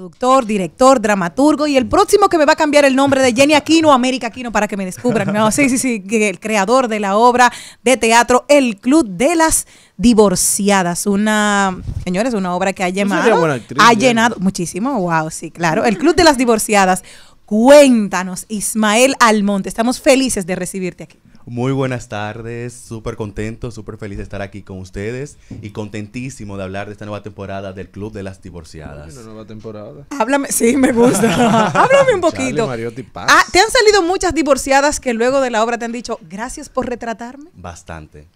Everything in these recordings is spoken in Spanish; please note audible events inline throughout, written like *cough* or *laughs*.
productor, director, dramaturgo y el próximo que me va a cambiar el nombre de Jenny Aquino, América Aquino, para que me descubran. No, sí, sí, sí, el creador de la obra de teatro El Club de las Divorciadas. Una, señores, una obra que ha llenado, ha llenado muchísimo, wow, sí, claro. El Club de las Divorciadas. Cuéntanos, Ismael Almonte, estamos felices de recibirte aquí. Muy buenas tardes, súper contento, súper feliz de estar aquí con ustedes y contentísimo de hablar de esta nueva temporada del Club de las Divorciadas. Una nueva temporada. Háblame, sí, me gusta. *laughs* Háblame un poquito. ah, ¿Te han salido muchas divorciadas que luego de la obra te han dicho gracias por retratarme? Bastante.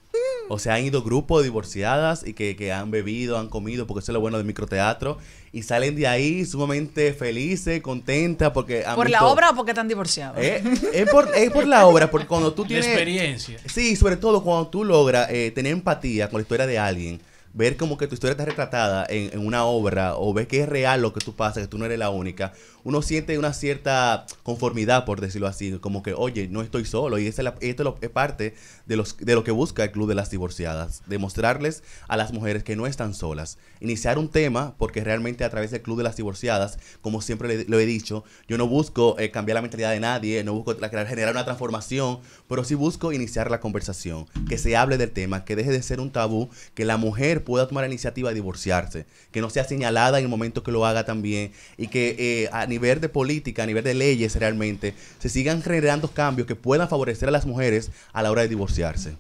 O sea, han ido grupos divorciadas y que, han bebido, han comido, porque eso es lo bueno del microteatro. Y salen de ahí sumamente felices, contentas, porque ¿Por la obra o porque están divorciados? Eh, es, por, la obra, porque cuando tú tienes... experiencia. Sí, sobre todo cuando tú logras eh, tener empatía con la historia de alguien ver como que tu historia está retratada en, una obra o ver que es real lo que tú pasas, que tú no eres la única, uno siente una cierta conformidad, por decirlo así, como que, oye, no estoy solo. Y es la, esto es parte de, los, de lo que busca el Club de las Divorciadas, demostrarles a las mujeres que no están solas. Iniciar un tema, porque realmente a través del Club de las Divorciadas, como siempre lo he dicho, yo no busco eh, cambiar la mentalidad de nadie, no busco generar una transformación, pero sí busco iniciar la conversación, que se hable del tema, que deje de ser un tabú, que la mujer pueda tomar la iniciativa de divorciarse, que no sea señalada en el momento que lo haga también y que eh, a nivel de política, a nivel de leyes realmente, se sigan generando cambios que puedan favorecer a las mujeres a la hora de divorciarse.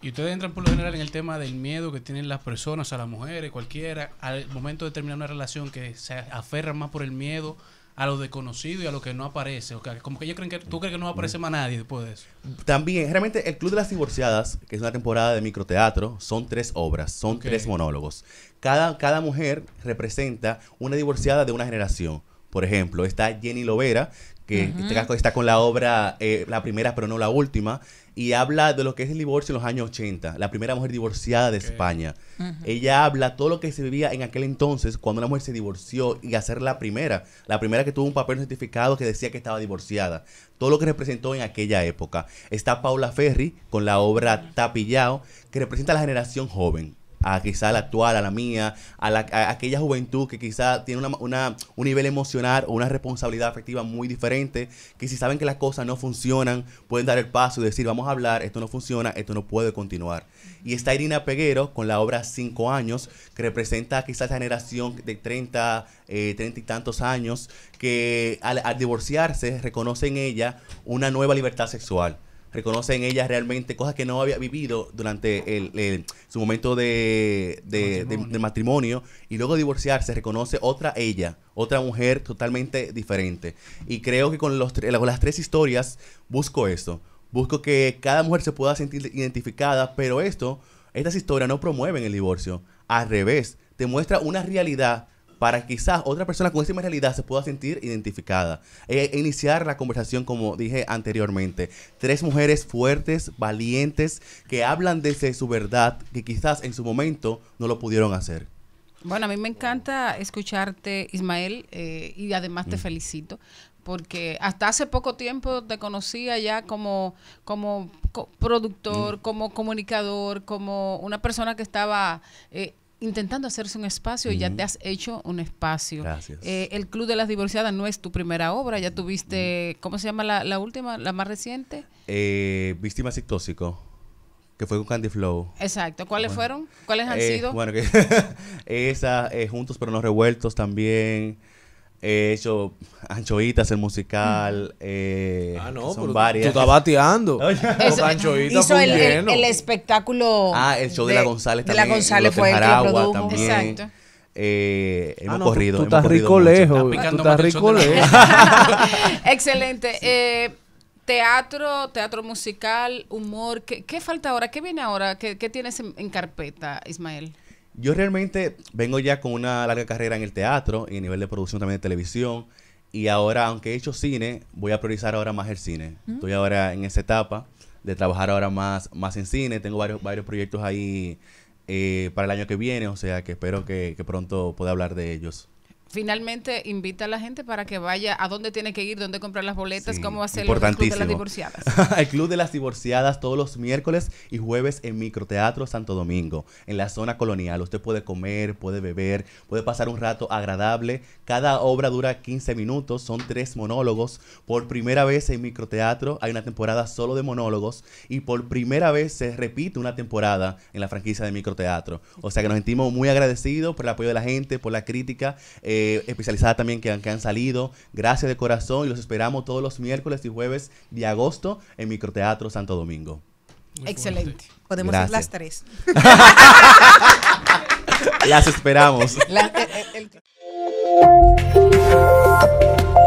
Y ustedes entran por lo general en el tema del miedo que tienen las personas, a las mujeres, cualquiera, al momento de terminar una relación que se aferran más por el miedo a lo desconocido y a lo que no aparece. O como que ellos creen que tú crees que no aparece mm. más nadie después de eso. También, realmente, el Club de las Divorciadas, que es una temporada de microteatro, son tres obras, son tres monólogos. Cada, cada mujer representa una divorciada de una generación. Por ejemplo, está Jenny Lovera, que este está con la obra, eh, la primera pero no la última, y habla de lo que es el divorcio en los años 80, la primera mujer divorciada de España. Ella habla todo lo que se vivía en aquel entonces cuando una mujer se divorció y ser la primera, la primera que tuvo un papel certificado que decía que estaba divorciada, todo lo que representó en aquella época. Está Paula Ferri con la obra Tapillao, que representa a la generación joven a quizá la actual, a la mía, a, aquella juventud que quizá tiene un nivel emocional o una responsabilidad afectiva muy diferente, que si saben que las cosas no funcionan, pueden dar el paso y decir, vamos a hablar, esto no funciona, esto no puede continuar. Y está Irina Peguero con la obra Cinco años, que representa quizá esa generación de 30, eh, y tantos años, que al, al divorciarse reconoce en ella una nueva libertad sexual reconoce en ella realmente cosas que no había vivido durante el, su momento de, matrimonio. y luego divorciarse, reconoce otra ella, otra mujer totalmente diferente. Y creo que con, los, las tres historias busco eso. busco que cada mujer se pueda sentir identificada, pero esto, estas historias no promueven el divorcio, al revés, te muestra una realidad para quizás otra persona con esa misma realidad se pueda sentir identificada. Eh, iniciar la conversación como dije anteriormente. Tres mujeres fuertes, valientes, que hablan desde su verdad, que quizás en su momento no lo pudieron hacer. Bueno, a mí me encanta escucharte, Ismael, eh, y además te felicito, porque hasta hace poco tiempo te conocía ya como, como productor, como comunicador, como una persona que estaba eh, intentando hacerse un espacio y ya te has hecho un espacio. Gracias. Eh, el Club de las Divorciadas no es tu primera obra, ya tuviste, ¿cómo se llama la, la, última, la más reciente? Eh, Víctima que fue con Candy Flow. Exacto, ¿cuáles fueron? ¿Cuáles han eh, sido? Bueno, *laughs* esa, eh, Juntos pero no revueltos también. He hecho anchoitas, el musical. Eh, ah, no, son pero varias. tú estás bateando. *laughs* anchoitas hizo el, espectáculo. Ah, el show de, la González también. De la González fue el que También. Exacto. Eh, hemos ah, corrido. Tú, estás corrido rico lejos. Está tú estás rico lejos. *laughs* Excelente. Eh, teatro, teatro musical, humor. ¿Qué, ¿Qué, falta ahora? ¿Qué viene ahora? ¿Qué, qué tienes en carpeta, Ismael? Yo realmente vengo ya con una larga carrera en el teatro y a nivel de producción también de televisión. Y ahora, aunque he hecho cine, voy a priorizar ahora más el cine. Mm. Estoy ahora en esa etapa de trabajar ahora más, más en cine. Tengo varios, varios proyectos ahí eh, para el año que viene, o sea que espero que pronto pueda hablar de ellos finalmente invita a la gente para que vaya a dónde tiene que ir, dónde comprar las boletas, cómo va a ser el Club de las Divorciadas. *laughs* el Club de las Divorciadas todos los miércoles y jueves en Microteatro Santo Domingo, en la zona colonial. Usted puede comer, puede beber, puede pasar un rato agradable. Cada obra dura 15 minutos, son tres monólogos. Por primera vez en Microteatro hay una temporada solo de monólogos y por primera vez se repite una temporada en la franquicia de Microteatro. O sea que nos sentimos muy agradecidos por el apoyo de la gente, por la crítica. Eh, eh, especializada también que han, salido. Gracias de corazón y los esperamos todos los miércoles y jueves de agosto en Microteatro Santo Domingo. Excelente. Podemos ser las tres. *laughs* las esperamos. Eh, eh,